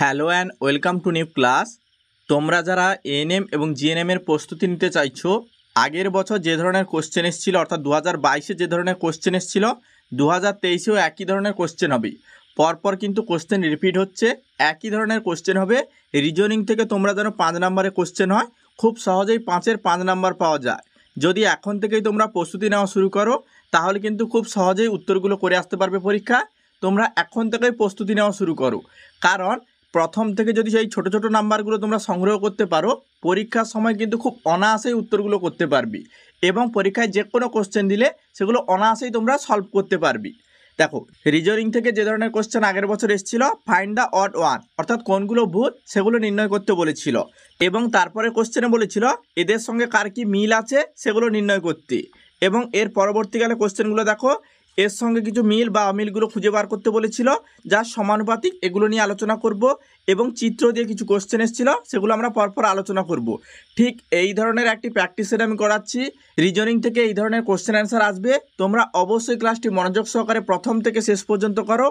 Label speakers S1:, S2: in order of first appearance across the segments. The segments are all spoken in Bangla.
S1: hello and welcome to new class তোমরা যারা এএনএম এবং জিএনএমের প্রস্তুতি নিতে চাইছো আগের বছর যে ধরনের কোশ্চেন এসেছিলো অর্থাৎ দু হাজার বাইশে যে ধরনের কোশ্চেন এসেছিলো দু হাজার তেইশেও একই ধরনের কোশ্চেন হবে পরপর কিন্তু কোশ্চেন রিপিট হচ্ছে একই ধরনের কোশ্চেন হবে রিজনিং থেকে তোমরা যেন পাঁচ নম্বরে কোশ্চেন হয় খুব সহজেই পাঁচের পাঁচ নাম্বার পাওয়া যায় যদি এখন থেকেই তোমরা প্রস্তুতি নেওয়া শুরু করো তাহলে কিন্তু খুব সহজেই উত্তরগুলো করে আসতে পারবে পরীক্ষা তোমরা এখন থেকেই প্রস্তুতি নেওয়া শুরু করো কারণ প্রথম থেকে যদি সেই ছোট ছোট নাম্বারগুলো তোমরা সংগ্রহ করতে পারো পরীক্ষার সময় কিন্তু খুব অনায়াসেই উত্তরগুলো করতে পারবি এবং পরীক্ষায় যে কোনো কোশ্চেন দিলে সেগুলো অনায়াসেই তোমরা সলভ করতে পারবি দেখো রিজনিং থেকে যে ধরনের কোশ্চেন আগের বছর এসেছিল ফাইন্ড দ্য অড ওয়ান অর্থাৎ কোনগুলো ভূত সেগুলো নির্ণয় করতে বলেছিল এবং তারপরে কোশ্চেনে বলেছিল এদের সঙ্গে কার কি মিল আছে সেগুলো নির্ণয় করতে এবং এর পরবর্তীকালে কোশ্চেনগুলো দেখো এর সঙ্গে কিছু মিল বা অমিলগুলো খুঁজে বার করতে বলেছিল যা সমানুপাতিক এগুলো নিয়ে আলোচনা করব এবং চিত্র দিয়ে কিছু কোশ্চেন এসেছিল সেগুলো আমরা পরপর আলোচনা করব ঠিক এই ধরনের একটি প্র্যাকটিসের আমি করাচ্ছি রিজনিং থেকে এই ধরনের কোশ্চেন অ্যান্সার আসবে তোমরা অবশ্যই ক্লাসটি মনোযোগ সহকারে প্রথম থেকে শেষ পর্যন্ত করো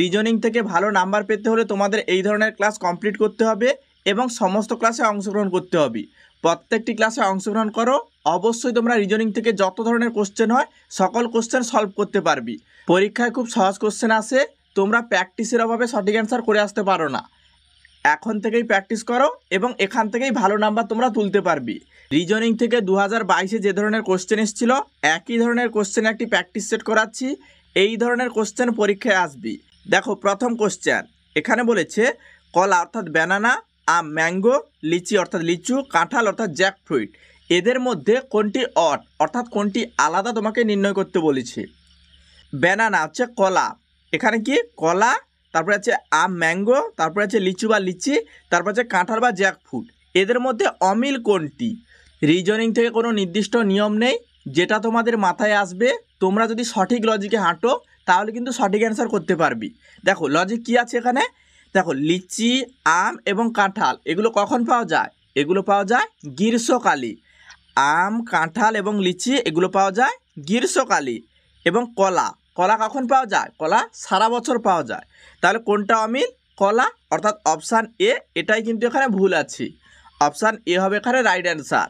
S1: রিজনিং থেকে ভালো নাম্বার পেতে হলে তোমাদের এই ধরনের ক্লাস কমপ্লিট করতে হবে এবং সমস্ত ক্লাসে অংশগ্রহণ করতে হবে প্রত্যেকটি ক্লাসে অংশগ্রহণ করো অবশ্যই তোমরা রিজনিং থেকে যত ধরনের কোশ্চেন হয় সকল কোশ্চেন সলভ করতে পারবি পরীক্ষায় খুব সহজ কোশ্চেন আসে তোমরা প্র্যাকটিসের অভাবে সঠিক অ্যান্সার করে আসতে পারো না এখন থেকেই প্র্যাকটিস করো এবং এখান থেকেই ভালো নাম্বার তোমরা তুলতে পারবি রিজনিং থেকে দু হাজার যে ধরনের কোশ্চেন এসেছিলো একই ধরনের কোশ্চেন একটি প্র্যাকটিস সেট করাচ্ছি এই ধরনের কোশ্চেন পরীক্ষায় আসবি দেখো প্রথম কোশ্চেন এখানে বলেছে কলা অর্থাৎ ব্যানানা আ ম্যাঙ্গো লিচি অর্থাৎ লিচু কাঁঠাল অর্থাৎ জ্যাক ফ্রুইট এদের মধ্যে কোনটি অট অর্থাৎ কোনটি আলাদা তোমাকে নির্ণয় করতে বলেছি ব্যানানা হচ্ছে কলা এখানে কি কলা তারপরে আছে আম ম্যাঙ্গো তারপরে আছে লিচু বা লিচি তারপর আছে কাঁঠাল বা জ্যাক ফ্রুট এদের মধ্যে অমিল কোনটি রিজনিং থেকে কোনো নির্দিষ্ট নিয়ম নেই যেটা তোমাদের মাথায় আসবে তোমরা যদি সঠিক লজিকে হাঁটো তাহলে কিন্তু সঠিক অ্যান্সার করতে পারবি দেখো লজিক কী আছে এখানে দেখো লিচি আম এবং কাঁঠাল এগুলো কখন পাওয়া যায় এগুলো পাওয়া যায় গ্রীষ্মকালী আম কাঁঠাল এবং লিচি এগুলো পাওয়া যায় গ্রীষ্মকালী এবং কলা কলা কখন পাওয়া যায় কলা সারা বছর পাওয়া যায় তাহলে কোনটা অমিল কলা অর্থাৎ অপশান এ এটাই কিন্তু এখানে ভুল আছে অপশান এ হবে এখানে রাইট অ্যান্সার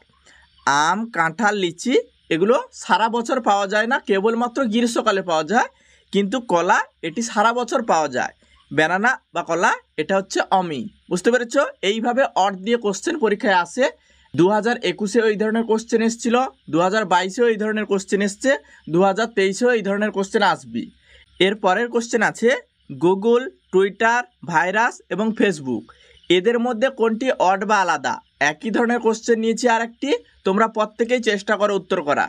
S1: আম কাঁঠাল লিচি এগুলো সারা বছর পাওয়া যায় না কেবলমাত্র গ্রীষ্মকালে পাওয়া যায় কিন্তু কলা এটি সারা বছর পাওয়া যায় ব্যানানা বা কলা এটা হচ্ছে অমি বুঝতে পেরেছ এইভাবে অর দিয়ে কোশ্চেন পরীক্ষায় আসে দু হাজার একুশেও এই ধরনের কোশ্চেন এসেছিল দু হাজার বাইশেও এই ধরনের কোশ্চেন এসছে দু হাজার তেইশেও এই ধরনের কোশ্চেন আসবি এর পরের কোশ্চেন আছে গুগল টুইটার ভাইরাস এবং ফেসবুক এদের মধ্যে কোনটি অড বা আলাদা একই ধরনের কোশ্চেন নিয়েছি আর একটি তোমরা প্রত্যেকেই চেষ্টা করো উত্তর করা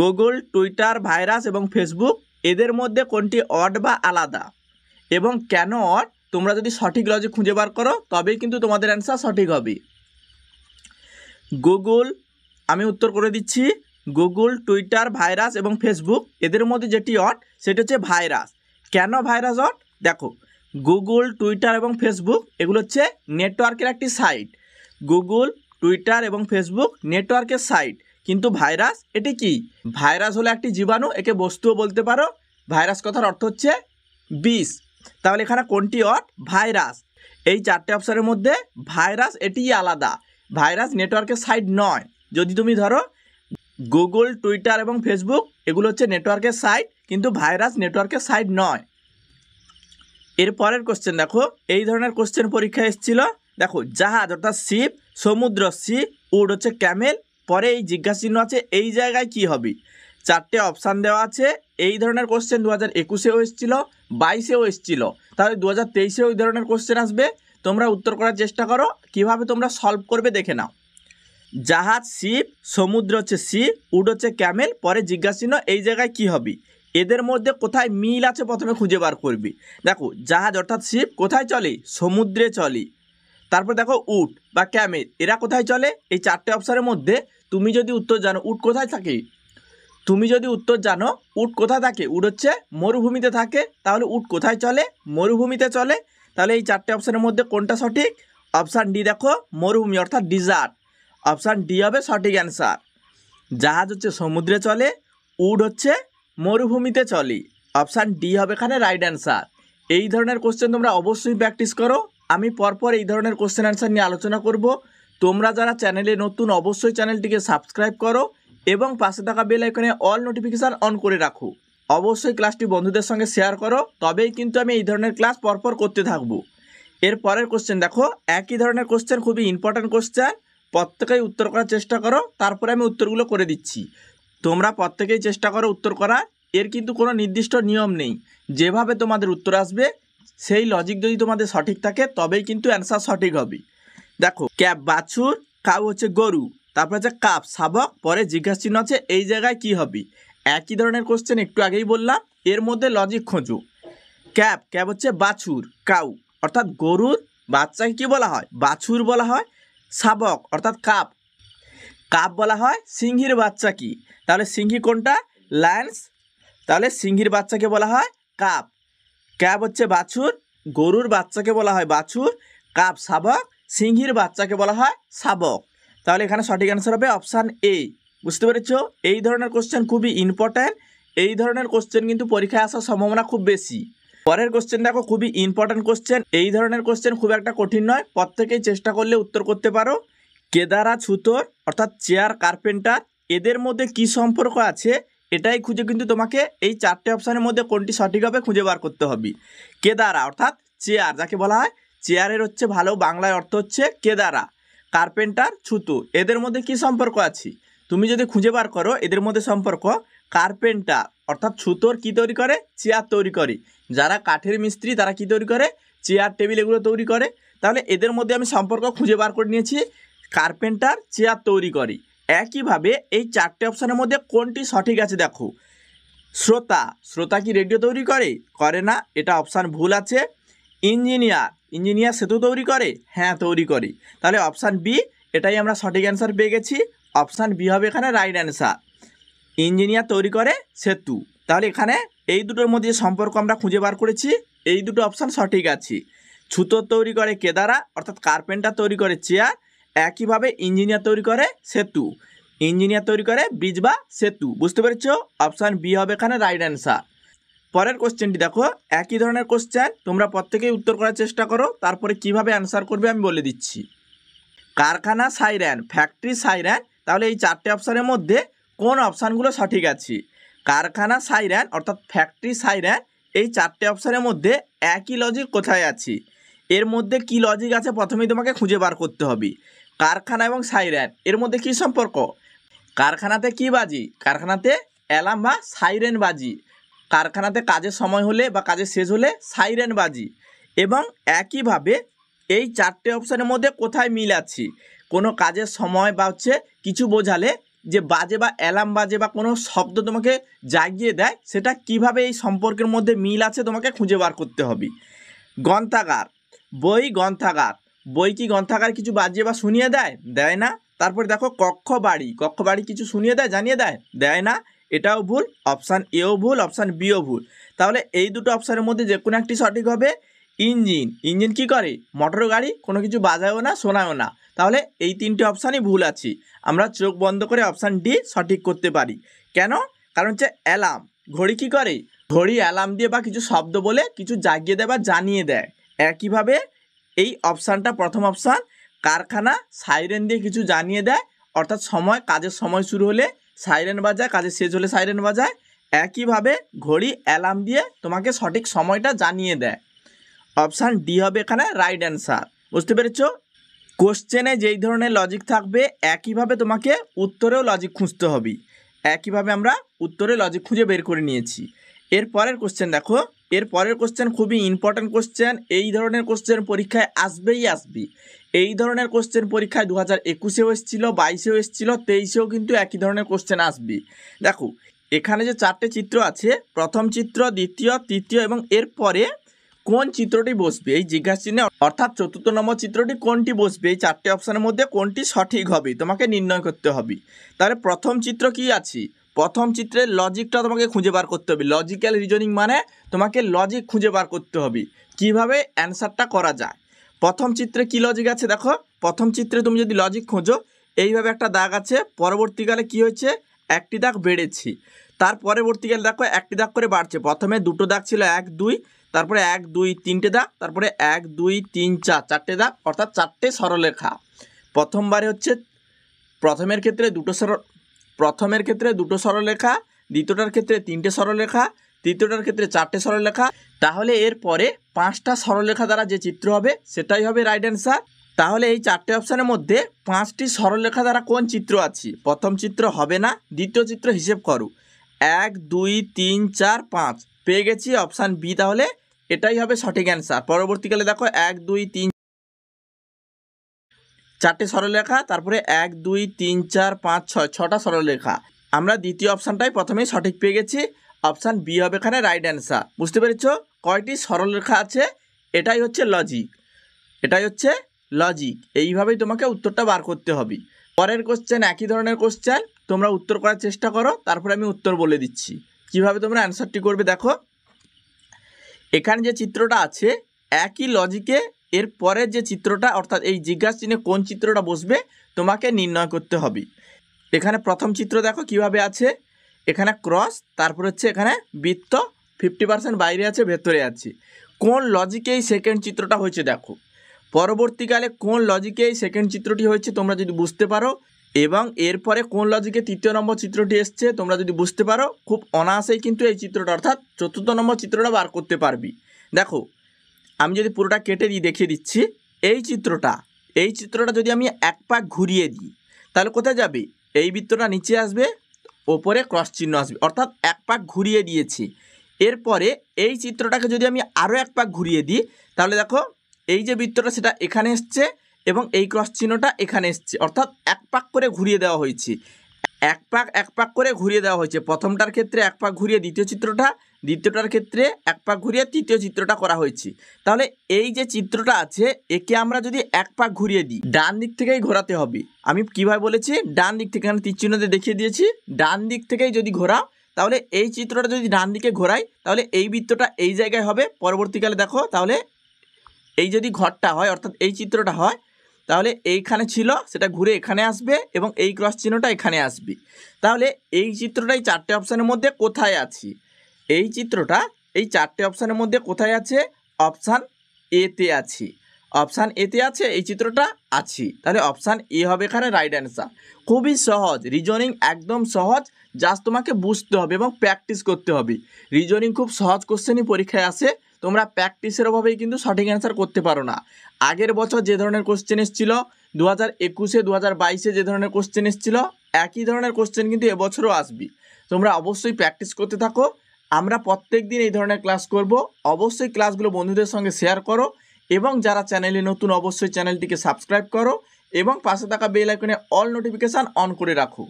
S1: গুগল টুইটার ভাইরাস এবং ফেসবুক এদের মধ্যে কোনটি অড বা আলাদা এবং কেন অট তোমরা যদি সঠিক লজিক খুঁজে বার করো তবেই কিন্তু তোমাদের অ্যান্সার সঠিক হবে গুগল আমি উত্তর করে দিচ্ছি গুগল টুইটার ভাইরাস এবং ফেসবুক এদের মধ্যে যেটি অট সেটি হচ্ছে ভাইরাস কেন ভাইরাস অট দেখো গুগল টুইটার এবং ফেসবুক এগুলো হচ্ছে নেটওয়ার্কের একটি সাইট গুগল টুইটার এবং ফেসবুক নেটওয়ার্কের সাইট কিন্তু ভাইরাস এটি কি ভাইরাস হলো একটি জীবাণু একে বস্তুও বলতে পারো ভাইরাস কথার অর্থ হচ্ছে বিষ তাহলে এখানে কোনটি অট ভাইরাস এই চারটে অপশানের মধ্যে ভাইরাস এটি আলাদা ভাইরাস নেটওয়ার্কের সাইড নয় যদি তুমি ধরো গুগল টুইটার এবং ফেসবুক এগুলো হচ্ছে নেটওয়ার্কের সাইট কিন্তু ভাইরাস নেটওয়ার্কের সাইট নয় এরপরের কোশ্চেন দেখো এই ধরনের কোশ্চেন পরীক্ষা এসেছিল দেখো জাহাজ অর্থাৎ শিপ সমুদ্র সি উড হচ্ছে ক্যামেল পরে এই জিজ্ঞাসা চিহ্ন আছে এই জায়গায় কি হবে চারটে অপশান দেওয়া আছে এই ধরনের কোশ্চেন দু হাজার একুশেও এসেছিলো বাইশেও এসেছিলো তাহলে দু হাজার তেইশেও ওই ধরনের কোশ্চেন আসবে তোমরা উত্তর করার চেষ্টা করো কিভাবে তোমরা সলভ করবে দেখে নাও জাহাজ শিপ সমুদ্র হচ্ছে সি উড হচ্ছে ক্যামেল পরে জিজ্ঞাসিন এই জায়গায় কি হবে এদের মধ্যে কোথায় মিল আছে প্রথমে খুঁজে বার করবি দেখো জাহাজ অর্থাৎ শিপ কোথায় চলে সমুদ্রে চলে তারপর দেখো উট বা ক্যামেল এরা কোথায় চলে এই চারটে অপশানের মধ্যে তুমি যদি উত্তর জানো উট কোথায় থাকে তুমি যদি উত্তর জানো উট কোথায় থাকে উট হচ্ছে মরুভূমিতে থাকে তাহলে উট কোথায় চলে মরুভূমিতে চলে তাহলে এই চারটে অপশানের মধ্যে কোনটা সঠিক অপশান ডি দেখো মরুভূমি অর্থাৎ ডিজার্ট অপশান ডি হবে সঠিক অ্যান্সার জাহাজ হচ্ছে সমুদ্রে চলে উড হচ্ছে মরুভূমিতে চলে অপশান ডি হবে এখানে রাইট অ্যান্সার এই ধরনের কোশ্চেন তোমরা অবশ্যই প্র্যাকটিস করো আমি পরপর এই ধরনের কোশ্চেন অ্যান্সার নিয়ে আলোচনা করব তোমরা যারা চ্যানেলে নতুন অবশ্যই চ্যানেলটিকে সাবস্ক্রাইব করো এবং পাশে থাকা বেল আইকনে অল নোটিফিকেশান অন করে রাখো অবশ্যই ক্লাসটি বন্ধুদের সঙ্গে শেয়ার করো তবেই কিন্তু আমি এই ধরনের ক্লাস পরপর করতে থাকবো এর পরের কোশ্চেন দেখো একই ধরনের কোশ্চেন খুবই ইম্পর্ট্যান্ট কোশ্চেন প্রত্যেকেই উত্তর করার চেষ্টা করো তারপরে আমি উত্তরগুলো করে দিচ্ছি তোমরা প্রত্যেকেই চেষ্টা করো উত্তর করার এর কিন্তু কোনো নির্দিষ্ট নিয়ম নেই যেভাবে তোমাদের উত্তর আসবে সেই লজিক যদি তোমাদের সঠিক থাকে তবেই কিন্তু অ্যান্সার সঠিক হবে দেখো ক্যাব বাছুর কাউ হচ্ছে গরু তারপরে আছে কাপ সাবক পরে জিজ্ঞাসা চিহ্ন আছে এই জায়গায় কি হবে একই ধরনের কোশ্চেন একটু আগেই বললাম এর মধ্যে লজিক খোঁজো ক্যাপ ক্যাপ হচ্ছে বাছুর কাউ অর্থাৎ গরুর বাচ্চাকে কি বলা হয় বাছুর বলা হয় শাবক অর্থাৎ কাপ কাপ বলা হয় সিংহির বাচ্চা কি তাহলে সিংহি কোনটা লায়ন্স তাহলে সিংহির বাচ্চাকে বলা হয় কাপ ক্যাপ হচ্ছে বাছুর গরুর বাচ্চাকে বলা হয় বাছুর কাপ শাবক সিংহির বাচ্চাকে বলা হয় শাবক তাহলে এখানে সঠিক অ্যান্সার হবে অপশান এ বুঝতে পেরেছ এই ধরনের কোশ্চেন খুবই ইম্পর্ট্যান্ট এই ধরনের কোশ্চেন কিন্তু পরীক্ষায় আসার সম্ভাবনা খুব বেশি পরের কোশ্চেন দেখো খুবই ইম্পর্ট্যান্ট কোশ্চেন এই ধরনের কোশ্চেন খুব একটা কঠিন নয় প্রত্যেকেই চেষ্টা করলে উত্তর করতে পারো কেদারা ছুতোর অর্থাৎ চেয়ার কার্পেন্টার এদের মধ্যে কি সম্পর্ক আছে এটাই খুঁজে কিন্তু তোমাকে এই চারটে অপশানের মধ্যে কোনটি সঠিক হবে খুঁজে বার করতে হবে কেদারা অর্থাৎ চেয়ার যাকে বলা হয় চেয়ারের হচ্ছে ভালো বাংলায় অর্থ হচ্ছে কেদারা কার্পেন্টার ছুতু এদের মধ্যে কি সম্পর্ক আছে তুমি যদি খুঁজে বার করো এদের মধ্যে সম্পর্ক কার্পেন্টার অর্থাৎ ছুতোর কি তৈরি করে চেয়ার তৈরি করে যারা কাঠের মিস্ত্রি তারা কি তৈরি করে চেয়ার টেবিল এগুলো তৈরি করে তাহলে এদের মধ্যে আমি সম্পর্ক খুঁজে বার করে নিয়েছি কার্পেন্টার চেয়ার তৈরি করি একইভাবে এই চারটে অপশানের মধ্যে কোনটি সঠিক আছে দেখো শ্রোতা শ্রোতা কি রেডিও তৈরি করে করে না এটা অপশান ভুল আছে ইঞ্জিনিয়ার ইঞ্জিনিয়ার সেতু তৈরি করে হ্যাঁ তৈরি করে তাহলে অপশান বি এটাই আমরা সঠিক অ্যান্সার পেয়ে গেছি অপশান বি হবে এখানে রাইট অ্যান্সার ইঞ্জিনিয়ার তৈরি করে সেতু তাহলে এখানে এই দুটোর মধ্যে সম্পর্ক আমরা খুঁজে বার করেছি এই দুটো অপশান সঠিক আছে ছুতো তৈরি করে কেদারা অর্থাৎ কার্পেন্টার তৈরি করে চেয়ার একইভাবে ইঞ্জিনিয়ার তৈরি করে সেতু ইঞ্জিনিয়ার তৈরি করে ব্রিজ বা সেতু বুঝতে পেরেছ অপশান বি হবে এখানে রাইট অ্যান্সার পরের কোশ্চেনটি দেখো একই ধরনের কোশ্চেন তোমরা প্রত্যেকেই উত্তর করার চেষ্টা করো তারপরে কিভাবে অ্যান্সার করবে আমি বলে দিচ্ছি কারখানা সাইরেন ফ্যাক্টরি সাইরেন তাহলে এই চারটে অপশানের মধ্যে কোন অপশানগুলো সঠিক আছে কারখানা সাইরেন অর্থাৎ ফ্যাক্টরি সাইরেন এই চারটে অপশানের মধ্যে একই লজিক কোথায় আছে এর মধ্যে কি লজিক আছে প্রথমেই তোমাকে খুঁজে বার করতে হবে কারখানা এবং সাইরেন এর মধ্যে কি সম্পর্ক কারখানাতে কি বাজি কারখানাতে অ্যালার্ম বা সাইরেন বাজি কারখানাতে কাজের সময় হলে বা কাজের শেষ হলে সাইরেন বাজি এবং একইভাবে এই চারটে অপশানের মধ্যে কোথায় মিল আছে কোনো কাজের সময় বা হচ্ছে কিছু বোঝালে যে বাজে বা অ্যালার্ম বাজে বা কোনো শব্দ তোমাকে জাগিয়ে দেয় সেটা কিভাবে এই সম্পর্কের মধ্যে মিল আছে তোমাকে খুঁজে বার করতে হবে গ্রন্থাগার বই গ্রন্থাগার বই কি গ্রন্থাগার কিছু বাজিয়ে বা শুনিয়ে দেয় দেয় না তারপর দেখো কক্ষ বাড়ি কক্ষ বাড়ি কিছু শুনিয়ে দেয় জানিয়ে দেয় দেয় না এটাও ভুল অপশান এও ভুল অপশান বিও ভুল তাহলে এই দুটো অপশানের মধ্যে যে কোনো একটি সঠিক হবে ইঞ্জিন ইঞ্জিন কি করে মোটর গাড়ি কোনো কিছু বাজায়ও না শোনায়ও না তাহলে এই তিনটি অপশানই ভুল আছে আমরা চোখ বন্ধ করে অপশান ডি সঠিক করতে পারি কেন কারণ হচ্ছে অ্যালার্ম ঘড়ি কি করে ঘড়ি অ্যালার্ম দিয়ে বা কিছু শব্দ বলে কিছু জাগিয়ে দেয় বা জানিয়ে দেয় একইভাবে এই অপশানটা প্রথম অপশান কারখানা সাইরেন দিয়ে কিছু জানিয়ে দেয় অর্থাৎ সময় কাজের সময় শুরু হলে সাইরেন বাজায় কাজে শেষ হলে সাইরেন বাজায় একইভাবে ঘড়ি অ্যালার্ম দিয়ে তোমাকে সঠিক সময়টা জানিয়ে দেয় অপশান ডি হবে এখানে রাইট অ্যান্সার বুঝতে পেরেছ কোশ্চেনে যেই ধরনের লজিক থাকবে একইভাবে তোমাকে উত্তরেও লজিক খুঁজতে হবে একইভাবে আমরা উত্তরে লজিক খুঁজে বের করে নিয়েছি এরপরের কোশ্চেন দেখো এর পরের কোশ্চেন খুবই ইম্পর্ট্যান্ট কোশ্চেন এই ধরনের কোশ্চেন পরীক্ষায় আসবেই আসবি এই ধরনের কোশ্চেন পরীক্ষায় দু হাজার একুশেও এসেছিলো বাইশেও এসেছিলো তেইশেও কিন্তু একই ধরনের কোশ্চেন আসবি দেখো এখানে যে চারটে চিত্র আছে প্রথম চিত্র দ্বিতীয় তৃতীয় এবং এর পরে কোন চিত্রটি বসবে এই জিজ্ঞাসা চিহ্নে অর্থাৎ চতুর্থ নম্বর চিত্রটি কোনটি বসবে এই চারটে অপশানের মধ্যে কোনটি সঠিক হবে তোমাকে নির্ণয় করতে হবে তাহলে প্রথম চিত্র কি আছে প্রথম চিত্রের লজিকটা তোমাকে খুঁজে বার করতে হবে লজিক্যাল রিজনিং মানে তোমাকে লজিক খুঁজে বার করতে হবে কিভাবে অ্যান্সারটা করা যায় প্রথম চিত্রে কি লজিক আছে দেখো প্রথম চিত্রে তুমি যদি লজিক খোঁজো এইভাবে একটা দাগ আছে পরবর্তীকালে কি হয়েছে একটি দাগ বেড়েছি তার পরবর্তীকালে দেখো একটি দাগ করে বাড়ছে প্রথমে দুটো দাগ ছিল এক দুই তারপরে এক দুই তিনটে দাগ তারপরে এক দুই তিন চার চারটে দাগ অর্থাৎ চারটে সরলরেখা প্রথমবারে হচ্ছে প্রথমের ক্ষেত্রে দুটো সরল প্রথমের ক্ষেত্রে দুটো সরলরেখা দ্বিতীয়টার ক্ষেত্রে তিনটে সরলরেখা তৃতীয়টার ক্ষেত্রে চারটে সরলরেখা তাহলে এরপরে পাঁচটা সরলরেখা দ্বারা যে চিত্র হবে সেটাই হবে রাইট অ্যান্সার তাহলে এই চারটে অপশানের মধ্যে পাঁচটি সরলরেখা দ্বারা কোন চিত্র আছে প্রথম চিত্র হবে না দ্বিতীয় চিত্র হিসেব করো এক দুই তিন চার পাঁচ পেয়ে গেছি অপশান বি তাহলে এটাই হবে সঠিক অ্যান্সার পরবর্তীকালে দেখো এক দুই তিন চারটে সরলরেখা তারপরে এক দুই তিন চার পাঁচ ছয় ছটা সরলরেখা আমরা দ্বিতীয় অপশানটাই প্রথমেই সঠিক পেয়ে গেছি অপশান বি হবে এখানে রাইট অ্যান্সার বুঝতে পেরেছ কয়টি সরলরেখা আছে এটাই হচ্ছে লজিক এটাই হচ্ছে লজিক এইভাবেই তোমাকে উত্তরটা বার করতে হবে পরের কোশ্চেন একই ধরনের কোশ্চেন তোমরা উত্তর করার চেষ্টা করো তারপরে আমি উত্তর বলে দিচ্ছি কিভাবে তোমরা অ্যান্সারটি করবে দেখো এখানে যে চিত্রটা আছে একই লজিকে এর পরে যে চিত্রটা অর্থাৎ এই জিজ্ঞাসা চিহ্নে কোন চিত্রটা বসবে তোমাকে নির্ণয় করতে হবে এখানে প্রথম চিত্র দেখো কিভাবে আছে এখানে ক্রস তারপর হচ্ছে এখানে বৃত্ত ফিফটি পার্সেন্ট বাইরে আছে ভেতরে আছে কোন লজিকে এই সেকেন্ড চিত্রটা হয়েছে দেখো পরবর্তীকালে কোন লজিকে এই সেকেন্ড চিত্রটি হয়েছে তোমরা যদি বুঝতে পারো এবং এরপরে কোন লজিকে তৃতীয় নম্বর চিত্রটি এসছে তোমরা যদি বুঝতে পারো খুব অনায়াসেই কিন্তু এই চিত্রটা অর্থাৎ চতুর্থ নম্বর চিত্রটা বার করতে পারবি দেখো আমি যদি পুরোটা কেটে দিই দেখিয়ে দিচ্ছি এই চিত্রটা এই চিত্রটা যদি আমি এক পাক ঘুরিয়ে দিই তাহলে কোথায় যাবে এই বৃত্তটা নিচে আসবে ওপরে ক্রস চিহ্ন আসবে অর্থাৎ এক পাক ঘুরিয়ে দিয়েছি এরপরে এই চিত্রটাকে যদি আমি আরও এক পাক ঘুরিয়ে দিই তাহলে দেখো এই যে বৃত্তটা সেটা এখানে এসছে এবং এই ক্রস চিহ্নটা এখানে এসছে অর্থাৎ এক পাক করে ঘুরিয়ে দেওয়া হয়েছে এক পাক এক পাক করে ঘুরিয়ে দেওয়া হয়েছে প্রথমটার ক্ষেত্রে এক পাক ঘুরিয়ে দ্বিতীয় চিত্রটা দ্বিতীয়টার ক্ষেত্রে এক পাক ঘুরিয়ে তৃতীয় চিত্রটা করা হয়েছে তাহলে এই যে চিত্রটা আছে একে আমরা যদি এক পাক ঘুরিয়ে দিই ডান দিক থেকেই ঘোরাতে হবে আমি কীভাবে বলেছি ডান দিক থেকে আমি তীরচিহ্নতে দেখিয়ে দিয়েছি ডান দিক থেকেই যদি ঘোরাও তাহলে এই চিত্রটা যদি ডান দিকে ঘোরাই তাহলে এই বৃত্তটা এই জায়গায় হবে পরবর্তীকালে দেখো তাহলে এই যদি ঘরটা হয় অর্থাৎ এই চিত্রটা হয় তাহলে এইখানে ছিল সেটা ঘুরে এখানে আসবে এবং এই ক্রস চিহ্নটা এখানে আসবে তাহলে এই চিত্রটাই চারটে অপশানের মধ্যে কোথায় আছি এই চিত্রটা এই চারটে অপশানের মধ্যে কোথায় আছে অপশান এতে আছি অপশান এতে আছে এই চিত্রটা আছি তাহলে অপশান এ হবে এখানে রাইট অ্যান্সার খুবই সহজ রিজনিং একদম সহজ জাস্ট তোমাকে বুঝতে হবে এবং প্র্যাকটিস করতে হবে রিজনিং খুব সহজ কোশ্চেনই পরীক্ষায় আসে তোমরা প্র্যাকটিসের অভাবেই কিন্তু সঠিক অ্যান্সার করতে পারো না আগের বছর যে ধরনের কোশ্চেন এসেছিলো দু হাজার একুশে দু হাজার বাইশে যে ধরনের কোশ্চেন এসেছিল একই ধরনের কোশ্চেন কিন্তু এবছরও আসবি তোমরা অবশ্যই প্র্যাকটিস করতে থাকো আমরা প্রত্যেক দিন এই ধরনের ক্লাস করব অবশ্যই ক্লাসগুলো বন্ধুদের সঙ্গে শেয়ার করো এবং যারা চ্যানেলে নতুন অবশ্যই চ্যানেলটিকে সাবস্ক্রাইব করো এবং পাশে থাকা বেল আইকনে অল নোটিফিকেশান অন করে রাখো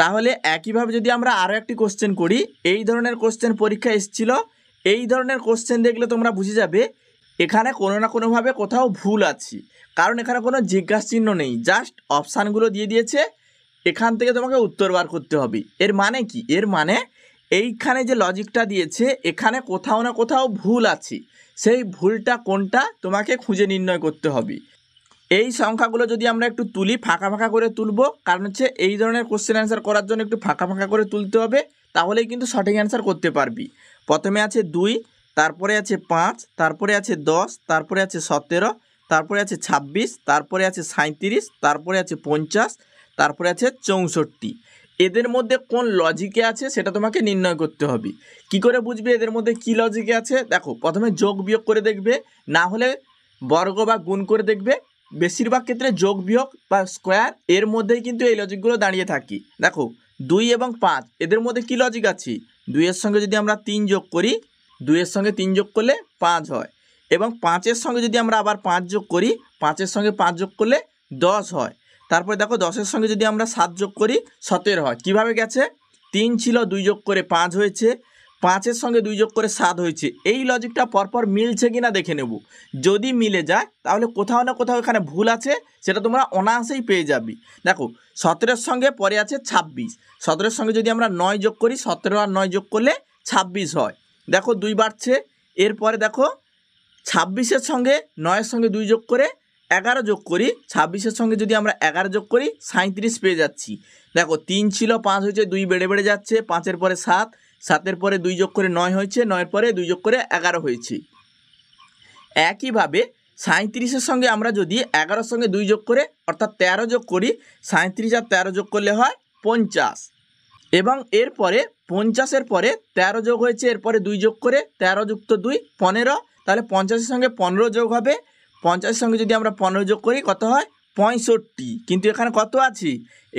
S1: তাহলে একইভাবে যদি আমরা আরও একটি কোশ্চেন করি এই ধরনের কোশ্চেন পরীক্ষা এসেছিলো এই ধরনের কোশ্চেন দেখলে তোমরা বুঝে যাবে এখানে কোনো না কোনোভাবে কোথাও ভুল আছে কারণ এখানে কোনো জিজ্ঞাসা চিহ্ন নেই জাস্ট অপশানগুলো দিয়ে দিয়েছে এখান থেকে তোমাকে উত্তর বার করতে হবে এর মানে কি এর মানে এইখানে যে লজিকটা দিয়েছে এখানে কোথাও না কোথাও ভুল আছে সেই ভুলটা কোনটা তোমাকে খুঁজে নির্ণয় করতে হবে এই সংখ্যাগুলো যদি আমরা একটু তুলি ফাঁকা ফাঁকা করে তুলব কারণ হচ্ছে এই ধরনের কোশ্চেন অ্যান্সার করার জন্য একটু ফাঁকা ফাঁকা করে তুলতে হবে তাহলেই কিন্তু সঠিক অ্যান্সার করতে পারবি প্রথমে আছে দুই তারপরে আছে পাঁচ তারপরে আছে দশ তারপরে আছে সতেরো তারপরে আছে ছাব্বিশ তারপরে আছে সাঁত্রিশ তারপরে আছে পঞ্চাশ তারপরে আছে চৌষট্টি এদের মধ্যে কোন লজিকে আছে সেটা তোমাকে নির্ণয় করতে হবে কি করে বুঝবে এদের মধ্যে কি লজিকে আছে দেখো প্রথমে যোগ বিয়োগ করে দেখবে না হলে বর্গ বা গুণ করে দেখবে বেশিরভাগ ক্ষেত্রে যোগ বিয়োগ বা স্কোয়ার এর মধ্যেই কিন্তু এই লজিকগুলো দাঁড়িয়ে থাকি দেখো দুই এবং পাঁচ এদের মধ্যে কি লজিক আছে দুইয়ের সঙ্গে যদি আমরা তিন যোগ করি দুইয়ের সঙ্গে তিন যোগ করলে পাঁচ হয় এবং পাঁচের সঙ্গে যদি আমরা আবার পাঁচ যোগ করি পাঁচের সঙ্গে পাঁচ যোগ করলে দশ হয় তারপরে দেখো দশের সঙ্গে যদি আমরা সাত যোগ করি সতেরো হয় কিভাবে গেছে তিন ছিল দুই যোগ করে পাঁচ হয়েছে পাঁচের সঙ্গে দুই যোগ করে সাত হয়েছে এই লজিকটা পরপর মিলছে কি না দেখে নেব যদি মিলে যায় তাহলে কোথাও না কোথাও এখানে ভুল আছে সেটা তোমরা অনায়াসেই পেয়ে যাবি দেখো সতেরোর সঙ্গে পরে আছে ছাব্বিশ সতেরোর সঙ্গে যদি আমরা নয় যোগ করি সতেরো আর নয় যোগ করলে ছাব্বিশ হয় দেখো দুই বাড়ছে এরপরে দেখো ছাব্বিশের সঙ্গে নয়ের সঙ্গে দুই যোগ করে এগারো যোগ করি ছাব্বিশের সঙ্গে যদি আমরা এগারো যোগ করি সাঁত্রিশ পেয়ে যাচ্ছি দেখো তিন ছিল পাঁচ হয়েছে দুই বেড়ে বেড়ে যাচ্ছে পাঁচের পরে সাত সাতের পরে দুই যোগ করে নয় হয়েছে নয়ের পরে দুই যোগ করে এগারো হয়েছে একইভাবে সাঁত্রিশের সঙ্গে আমরা যদি এগারোর সঙ্গে দুই যোগ করে অর্থাৎ তেরো যোগ করি সাঁত্রিশ আর তেরো যোগ করলে হয় পঞ্চাশ এবং এরপরে পঞ্চাশের পরে তেরো যোগ হয়েছে এরপরে দুই যোগ করে তেরো যুক্ত দুই পনেরো তাহলে পঞ্চাশের সঙ্গে পনেরো যোগ হবে পঞ্চাশের সঙ্গে যদি আমরা পনেরো যোগ করি কত হয় পঁয়ষট্টি কিন্তু এখানে কত আছে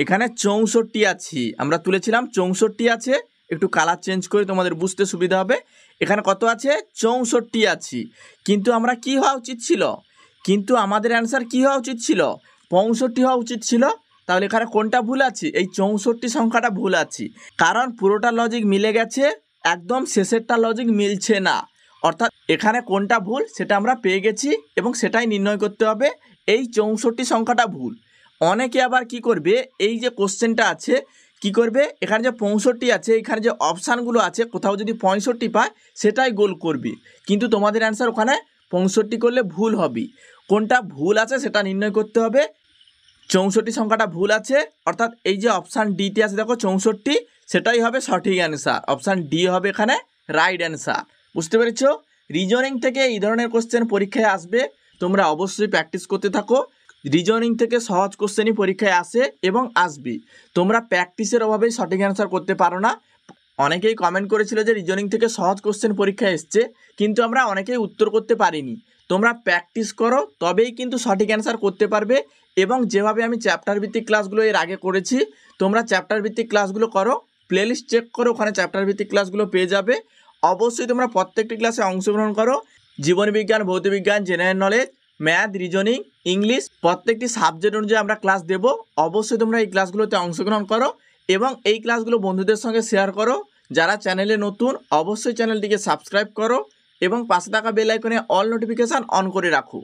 S1: এখানে চৌষট্টি আছে আমরা তুলেছিলাম চৌষট্টি আছে একটু কালার চেঞ্জ করে তোমাদের বুঝতে সুবিধা হবে এখানে কত আছে চৌষট্টি আছে কিন্তু আমরা কি হওয়া উচিত ছিল কিন্তু আমাদের অ্যান্সার কি হওয়া উচিত ছিল পঁয়ষট্টি হওয়া উচিত ছিল তাহলে এখানে কোনটা ভুল আছে এই চৌষট্টি সংখ্যাটা ভুল আছে কারণ পুরোটা লজিক মিলে গেছে একদম শেষেরটা লজিক মিলছে না অর্থাৎ এখানে কোনটা ভুল সেটা আমরা পেয়ে গেছি এবং সেটাই নির্ণয় করতে হবে এই চৌষট্টি সংখ্যাটা ভুল অনেকে আবার কি করবে এই যে কোশ্চেনটা আছে কি করবে এখানে যে পঁয়ষট্টি আছে এখানে যে অপশানগুলো আছে কোথাও যদি পঁয়ষট্টি পায় সেটাই গোল করবে কিন্তু তোমাদের অ্যান্সার ওখানে পঁয়ষট্টি করলে ভুল হবে কোনটা ভুল আছে সেটা নির্ণয় করতে হবে চৌষট্টি সংখ্যাটা ভুল আছে অর্থাৎ এই যে অপশান ডিতে আছে দেখো চৌষট্টি সেটাই হবে সঠিক অ্যান্সার অপশান ডি হবে এখানে রাইট অ্যান্সার বুঝতে পেরেছ রিজনিং থেকে এই ধরনের কোশ্চেন পরীক্ষায় আসবে তোমরা অবশ্যই প্র্যাকটিস করতে থাকো রিজনিং থেকে সহজ কোশ্চেনই পরীক্ষায় আসে এবং আসবি তোমরা প্র্যাকটিসের অভাবেই সঠিক অ্যান্সার করতে পারো না অনেকেই কমেন্ট করেছিল যে রিজনিং থেকে সহজ কোশ্চেন পরীক্ষায় এসছে কিন্তু আমরা অনেকেই উত্তর করতে পারিনি তোমরা প্র্যাকটিস করো তবেই কিন্তু সঠিক অ্যান্সার করতে পারবে এবং যেভাবে আমি চ্যাপ্টার ভিত্তিক ক্লাসগুলো এর আগে করেছি তোমরা চ্যাপ্টার ভিত্তিক ক্লাসগুলো করো প্লেলিস্ট চেক করো ওখানে চ্যাপ্টার ভিত্তিক ক্লাসগুলো পেয়ে যাবে অবশ্যই তোমরা প্রত্যেকটি ক্লাসে অংশগ্রহণ করো জীবনবিজ্ঞান ভৌতবিজ্ঞান general knowledge math reasoning English প্রত্যেকটি সাবজেক্ট অনুযায়ী আমরা ক্লাস দেব অবশ্যই তোমরা এই ক্লাসগুলোতে অংশগ্রহণ করো এবং এই ক্লাসগুলো বন্ধুদের সঙ্গে শেয়ার করো যারা চ্যানেলে নতুন অবশ্যই চ্যানেলটিকে সাবস্ক্রাইব করো এবং পাশে থাকা বেল আইকনে অল নোটিফিকেশান অন করে রাখো